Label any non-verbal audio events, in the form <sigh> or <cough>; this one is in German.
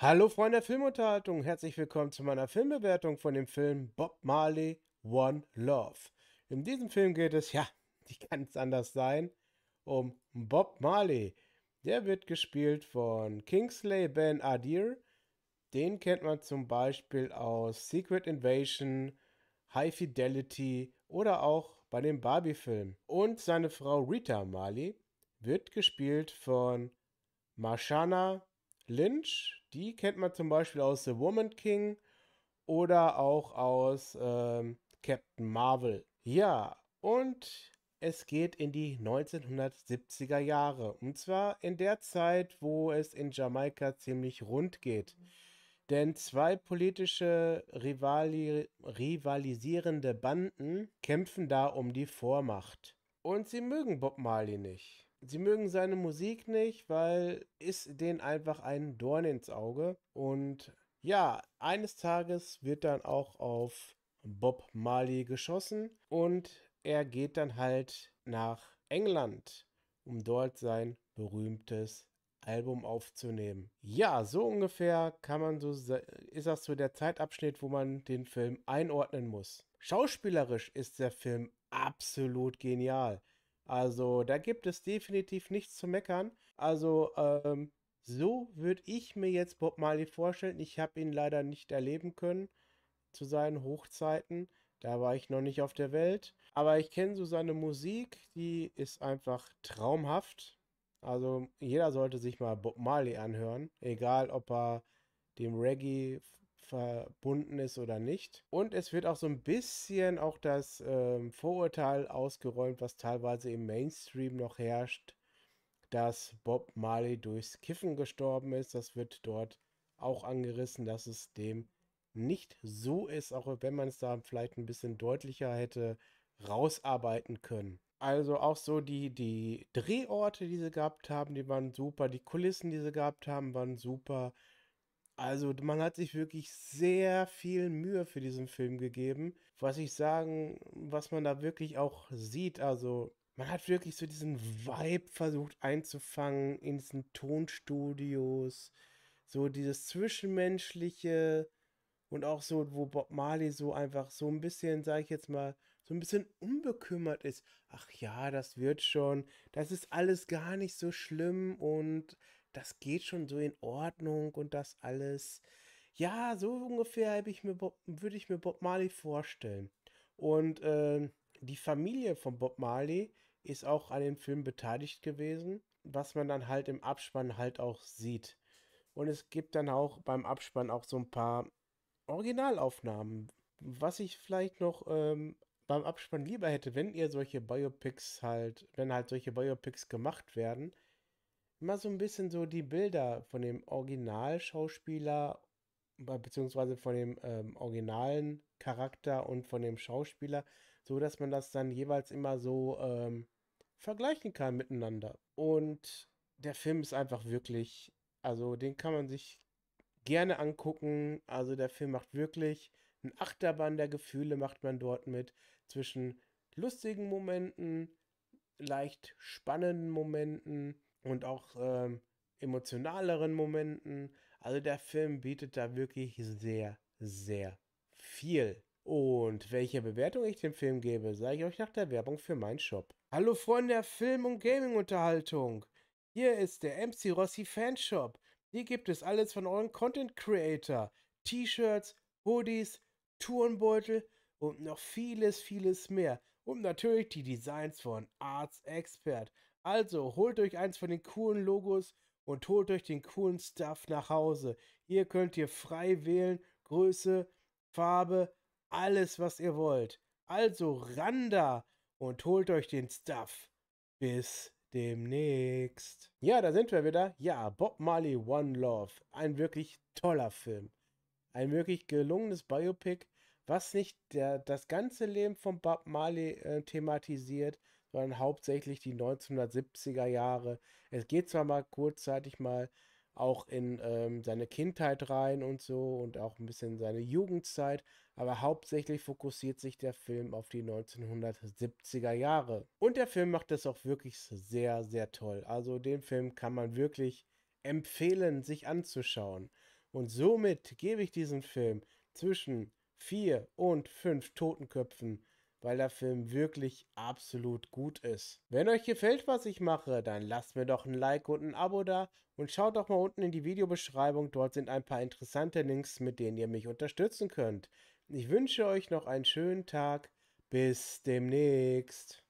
Hallo Freunde der Filmunterhaltung, herzlich willkommen zu meiner Filmbewertung von dem Film Bob Marley One Love. In diesem Film geht es, ja, <laughs> nicht ganz anders sein, um Bob Marley. Der wird gespielt von Kingsley Ben Adir. Den kennt man zum Beispiel aus Secret Invasion, High Fidelity oder auch bei dem Barbie-Film. Und seine Frau Rita Marley wird gespielt von Marshana Lynch. Die kennt man zum Beispiel aus The Woman King oder auch aus ähm, Captain Marvel. Ja, und es geht in die 1970er Jahre. Und zwar in der Zeit, wo es in Jamaika ziemlich rund geht. Denn zwei politische Rivali rivalisierende Banden kämpfen da um die Vormacht. Und sie mögen Bob Marley nicht. Sie mögen seine Musik nicht, weil ist denen einfach ein Dorn ins Auge. Und ja, eines Tages wird dann auch auf Bob Marley geschossen und er geht dann halt nach England, um dort sein berühmtes Album aufzunehmen. Ja, so ungefähr kann man so ist das so der Zeitabschnitt, wo man den Film einordnen muss. Schauspielerisch ist der Film absolut genial. Also da gibt es definitiv nichts zu meckern. Also ähm, so würde ich mir jetzt Bob Marley vorstellen. Ich habe ihn leider nicht erleben können zu seinen Hochzeiten. Da war ich noch nicht auf der Welt. Aber ich kenne so seine Musik, die ist einfach traumhaft. Also jeder sollte sich mal Bob Marley anhören, egal ob er dem Reggae verbunden ist oder nicht. Und es wird auch so ein bisschen auch das ähm, Vorurteil ausgeräumt, was teilweise im Mainstream noch herrscht, dass Bob Marley durchs Kiffen gestorben ist. Das wird dort auch angerissen, dass es dem nicht so ist, auch wenn man es da vielleicht ein bisschen deutlicher hätte rausarbeiten können. Also auch so die, die Drehorte, die sie gehabt haben, die waren super. Die Kulissen, die sie gehabt haben, waren super. Also man hat sich wirklich sehr viel Mühe für diesen Film gegeben. Was ich sagen, was man da wirklich auch sieht, also man hat wirklich so diesen Vibe versucht einzufangen in diesen Tonstudios. So dieses Zwischenmenschliche und auch so, wo Bob Marley so einfach so ein bisschen, sag ich jetzt mal, so ein bisschen unbekümmert ist. Ach ja, das wird schon, das ist alles gar nicht so schlimm und das geht schon so in Ordnung und das alles. Ja, so ungefähr ich mir Bob, würde ich mir Bob Marley vorstellen. Und äh, die Familie von Bob Marley ist auch an dem Film beteiligt gewesen, was man dann halt im Abspann halt auch sieht. Und es gibt dann auch beim Abspann auch so ein paar Originalaufnahmen. Was ich vielleicht noch ähm, beim Abspann lieber hätte, wenn ihr solche Biopics halt, wenn halt solche Biopics gemacht werden, immer so ein bisschen so die Bilder von dem Originalschauspieler beziehungsweise von dem ähm, originalen Charakter und von dem Schauspieler, so dass man das dann jeweils immer so ähm, vergleichen kann miteinander. Und der Film ist einfach wirklich, also den kann man sich gerne angucken. Also der Film macht wirklich einen Achterbahn der Gefühle macht man dort mit zwischen lustigen Momenten, leicht spannenden Momenten und auch ähm, emotionaleren Momenten. Also der Film bietet da wirklich sehr, sehr viel. Und welche Bewertung ich dem Film gebe, sage ich euch nach der Werbung für meinen Shop. Hallo Freunde der Film- und Gaming-Unterhaltung. Hier ist der MC Rossi Fanshop. Hier gibt es alles von euren Content Creator. T-Shirts, Hoodies, Tourenbeutel, und noch vieles, vieles mehr. Und natürlich die Designs von Arts Expert. Also holt euch eins von den coolen Logos und holt euch den coolen Stuff nach Hause. Hier könnt ihr frei wählen, Größe, Farbe, alles was ihr wollt. Also randa und holt euch den Stuff. Bis demnächst. Ja, da sind wir wieder. Ja, Bob Marley One Love. Ein wirklich toller Film. Ein wirklich gelungenes Biopic was nicht der, das ganze Leben von Bob Marley äh, thematisiert, sondern hauptsächlich die 1970er Jahre. Es geht zwar mal kurzzeitig mal auch in ähm, seine Kindheit rein und so und auch ein bisschen seine Jugendzeit, aber hauptsächlich fokussiert sich der Film auf die 1970er Jahre. Und der Film macht das auch wirklich sehr, sehr toll. Also den Film kann man wirklich empfehlen, sich anzuschauen. Und somit gebe ich diesen Film zwischen 4 und 5 Totenköpfen, weil der Film wirklich absolut gut ist. Wenn euch gefällt, was ich mache, dann lasst mir doch ein Like und ein Abo da und schaut doch mal unten in die Videobeschreibung, dort sind ein paar interessante Links, mit denen ihr mich unterstützen könnt. Ich wünsche euch noch einen schönen Tag, bis demnächst.